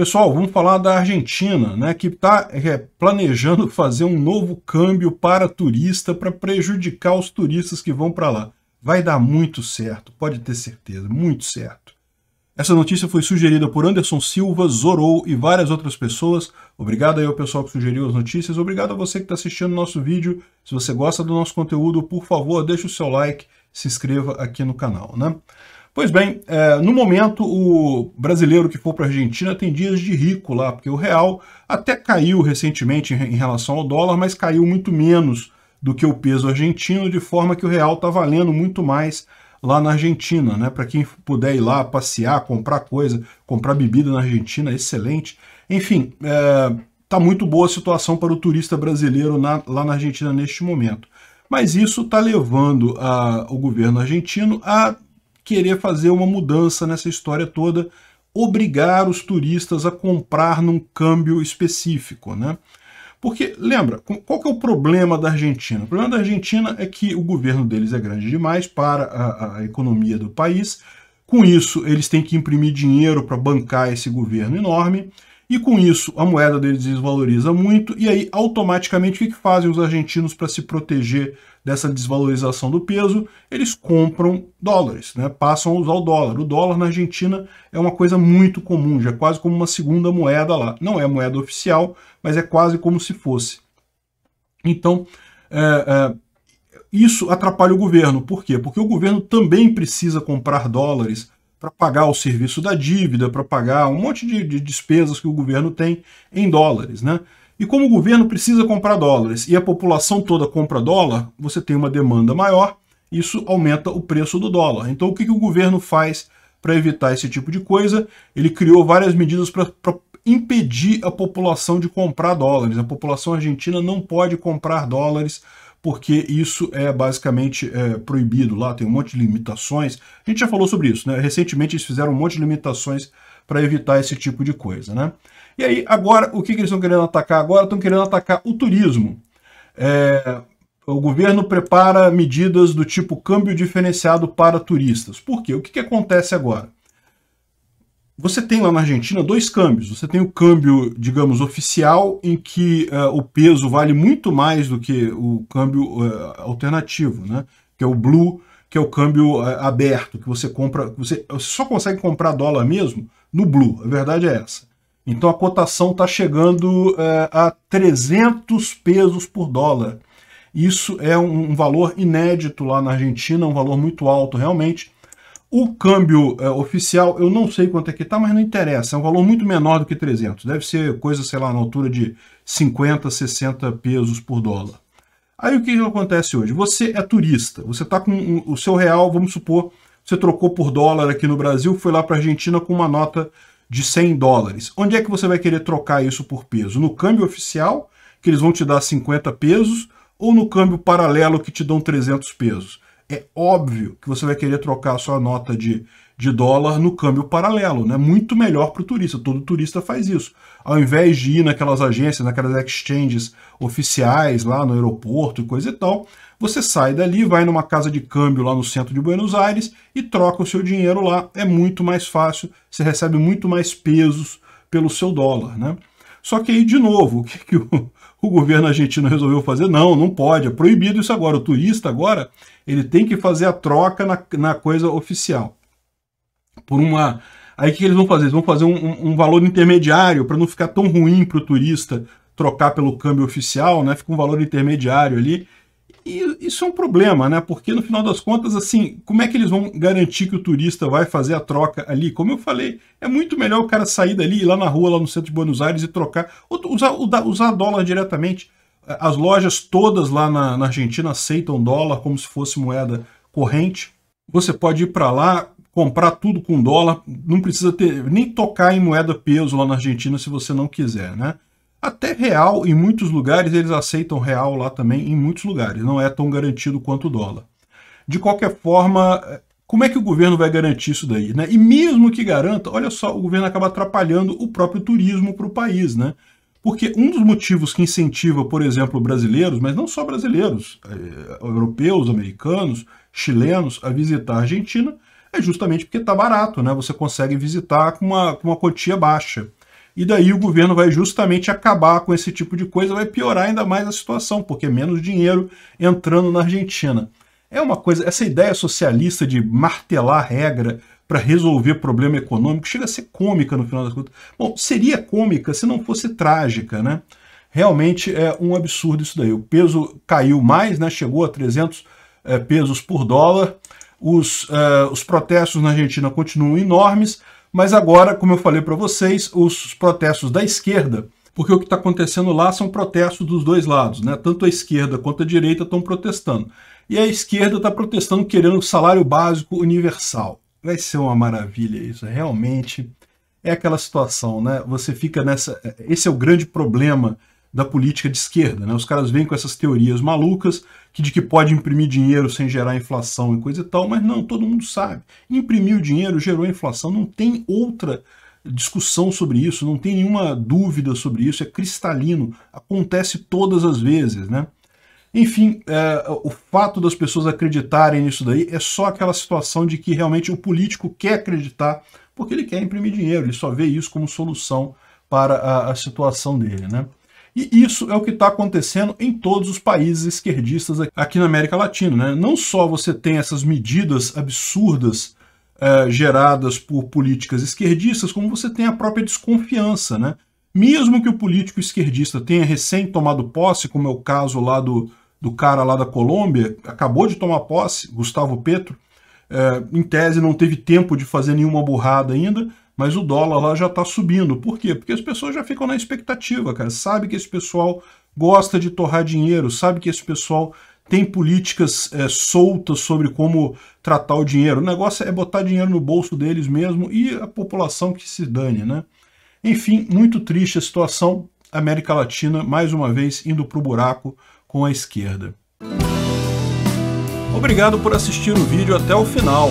Pessoal, vamos falar da Argentina, né, que está é, planejando fazer um novo câmbio para turista para prejudicar os turistas que vão para lá. Vai dar muito certo, pode ter certeza, muito certo. Essa notícia foi sugerida por Anderson Silva, Zorou e várias outras pessoas. Obrigado aí ao pessoal que sugeriu as notícias. Obrigado a você que está assistindo o nosso vídeo. Se você gosta do nosso conteúdo, por favor, deixe o seu like, se inscreva aqui no canal. Né? Pois bem, é, no momento o brasileiro que for para a Argentina tem dias de rico lá, porque o real até caiu recentemente em relação ao dólar, mas caiu muito menos do que o peso argentino, de forma que o real está valendo muito mais lá na Argentina, né? Para quem puder ir lá passear, comprar coisa, comprar bebida na Argentina, excelente. Enfim, é, tá muito boa a situação para o turista brasileiro na, lá na Argentina neste momento. Mas isso está levando a, o governo argentino a querer fazer uma mudança nessa história toda, obrigar os turistas a comprar num câmbio específico, né? Porque, lembra, qual que é o problema da Argentina? O problema da Argentina é que o governo deles é grande demais para a, a economia do país. Com isso, eles têm que imprimir dinheiro para bancar esse governo enorme e com isso a moeda deles desvaloriza muito, e aí automaticamente o que fazem os argentinos para se proteger dessa desvalorização do peso? Eles compram dólares, né? passam a usar o dólar. O dólar na Argentina é uma coisa muito comum, já é quase como uma segunda moeda lá. Não é moeda oficial, mas é quase como se fosse. Então, é, é, isso atrapalha o governo. Por quê? Porque o governo também precisa comprar dólares para pagar o serviço da dívida, para pagar um monte de, de, despesas que o governo tem em dólares. Né? E como o governo precisa comprar dólares e a população toda compra dólar, você tem uma demanda maior, isso aumenta o preço do dólar. Então o que, que o governo faz para evitar esse tipo de coisa? Ele criou várias medidas para impedir a população de comprar dólares. A população argentina não pode comprar dólares porque isso é basicamente é, proibido lá, tem um monte de limitações. A gente já falou sobre isso, né? Recentemente eles fizeram um monte de limitações para evitar esse tipo de coisa, né? E aí, agora, o que, que eles estão querendo atacar agora? Estão querendo atacar o turismo. É, o governo prepara medidas do tipo câmbio diferenciado para turistas. Por quê? O que, que acontece agora? Você tem lá na Argentina dois câmbios. Você tem o câmbio, digamos, oficial, em que uh, o peso vale muito mais do que o câmbio uh, alternativo, né? que é o blue, que é o câmbio uh, aberto, que você compra. Você, só consegue comprar dólar mesmo no blue. A verdade é essa. Então a cotação está chegando a 300 pesos por dólar. Isso é um, um valor inédito lá na Argentina, um valor muito alto realmente o câmbio é, oficial, eu não sei quanto é que está, mas não interessa. É um valor muito menor do que 300. Deve ser coisa, sei lá, na altura de 50, 60 pesos por dólar. Aí o que acontece hoje? Você é turista, você está com o seu real, vamos supor, você trocou por dólar aqui no Brasil, foi lá para a Argentina com uma nota de 100 dólares. Onde é que você vai querer trocar isso por peso? No câmbio oficial, que eles vão te dar 50 pesos, ou no câmbio paralelo, que te dão 300 pesos? é óbvio que você vai querer trocar sua nota de, de dólar no câmbio paralelo, né? Muito melhor para o turista, todo turista faz isso. Ao invés de ir naquelas agências, naquelas exchanges oficiais lá no aeroporto e coisa e tal, você sai dali, vai numa casa de câmbio lá no centro de Buenos Aires e troca o seu dinheiro lá. É muito mais fácil, você recebe muito mais pesos pelo seu dólar, né? Só que aí, de novo, o que, que o, o governo argentino resolveu fazer? Não, não pode, é proibido isso agora. O turista agora, ele tem que fazer a troca na, na coisa oficial. Por uma... Aí o que eles vão fazer? Eles vão fazer um, um valor intermediário para não ficar tão ruim para o turista trocar pelo câmbio oficial, né? Fica um valor intermediário ali e isso é um problema, né? Porque no final das contas, assim, como é que eles vão garantir que o turista vai fazer a troca ali? Como eu falei, é muito melhor o cara sair dali, ir lá na rua, lá no centro de Buenos Aires e trocar, usar, usar dólar diretamente. As lojas todas lá na, na Argentina aceitam dólar como se fosse moeda corrente. Você pode ir para lá, comprar tudo com dólar, não precisa ter nem tocar em moeda peso lá na Argentina se você não quiser, né? Até real, em muitos lugares, eles aceitam real lá também, em muitos lugares. Não é tão garantido quanto o dólar. De qualquer forma, eh, como é que o governo vai garantir isso daí? Né? E mesmo que garanta, olha só, o governo acaba atrapalhando o próprio turismo para o país, né? Porque um dos motivos que incentiva, por exemplo, brasileiros, mas não só brasileiros, eh, europeus, americanos, chilenos, a visitar a Argentina, é justamente porque está barato, né? Você consegue visitar com uma, com uma quantia baixa. E daí o governo vai justamente acabar com esse tipo de coisa, vai piorar ainda mais a situação, porque é menos dinheiro entrando na Argentina. É uma coisa, essa ideia socialista de martelar regra para resolver problema econômico chega a ser cômica no final das contas. Bom, seria cômica se não fosse trágica, né? Realmente é um absurdo isso daí. O peso caiu mais, né? Chegou a 300 é, eh, pesos por dólar. Os, uh, os protestos na Argentina continuam enormes. Mas agora, como eu falei para vocês, os protestos da esquerda, porque o que está acontecendo lá são protestos dos dois lados, né? Tanto a esquerda quanto a direita estão protestando. E a esquerda está protestando querendo salário básico universal. Vai ser uma maravilha isso, é realmente. É aquela situação, né? Você fica nessa. É, esse é o grande problema da política de esquerda. Né? Os caras vêm com essas teorias malucas que de que pode imprimir dinheiro sem gerar inflação e coisa e tal, mas não, todo mundo sabe. Imprimir o dinheiro, gerou inflação, não tem outra discussão sobre isso, não tem nenhuma dúvida sobre isso, é cristalino, acontece todas as vezes, né? Enfim, é, o fato das pessoas acreditarem nisso daí é só aquela situação de que realmente o político quer acreditar porque ele quer imprimir dinheiro, ele só vê isso como solução para a, a situação dele, né? E isso é o que está acontecendo em todos os países esquerdistas aqui na América Latina. Né? Não só você tem essas medidas absurdas eh, geradas por políticas esquerdistas, como você tem a própria desconfiança. Né? Mesmo que o político esquerdista tenha recém tomado posse, como é o caso lá do, do cara lá da Colômbia, acabou de tomar posse, Gustavo Petro, eh, em tese não teve tempo de fazer nenhuma burrada ainda, mas o dólar lá já está subindo. Por quê? Porque as pessoas já ficam na expectativa, cara. Sabe que esse pessoal gosta de torrar dinheiro, sabe que esse pessoal tem políticas é, soltas sobre como tratar o dinheiro. O negócio é botar dinheiro no bolso deles mesmo e a população que se dane, né? Enfim, muito triste a situação. América Latina, mais uma vez, indo para o buraco com a esquerda. Obrigado por assistir o vídeo até o final.